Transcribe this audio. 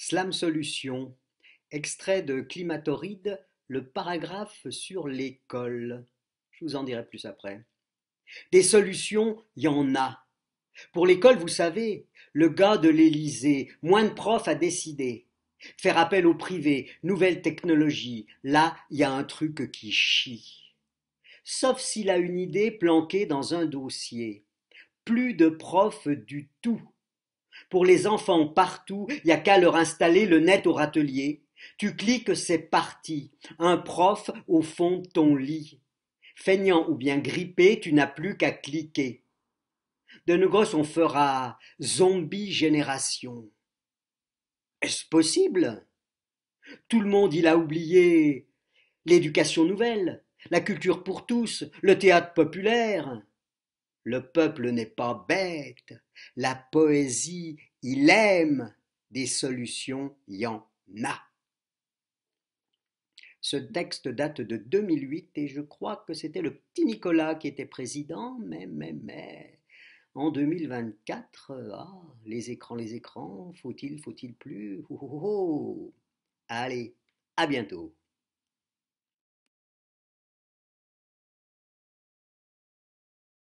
Slam Solutions Extrait de Climatoride, le paragraphe sur l'école. Je vous en dirai plus après. Des solutions, il y en a. Pour l'école, vous savez, le gars de l'Élysée, moins de profs à décider. Faire appel au privé, nouvelle technologie. là, il y a un truc qui chie. Sauf s'il a une idée planquée dans un dossier. Plus de profs du tout pour les enfants partout, il n'y a qu'à leur installer le net au râtelier. Tu cliques, c'est parti. Un prof au fond de ton lit. Feignant ou bien grippé, tu n'as plus qu'à cliquer. De nos gosses, on fera zombie génération. Est-ce possible Tout le monde, il a oublié l'éducation nouvelle, la culture pour tous, le théâtre populaire. Le peuple n'est pas bête. La poésie, il aime. Des solutions, il y en a. Ce texte date de 2008 et je crois que c'était le petit Nicolas qui était président, mais, mais, mais, en 2024, euh, ah, les écrans, les écrans, faut-il, faut-il plus oh, oh, oh. Allez, à bientôt.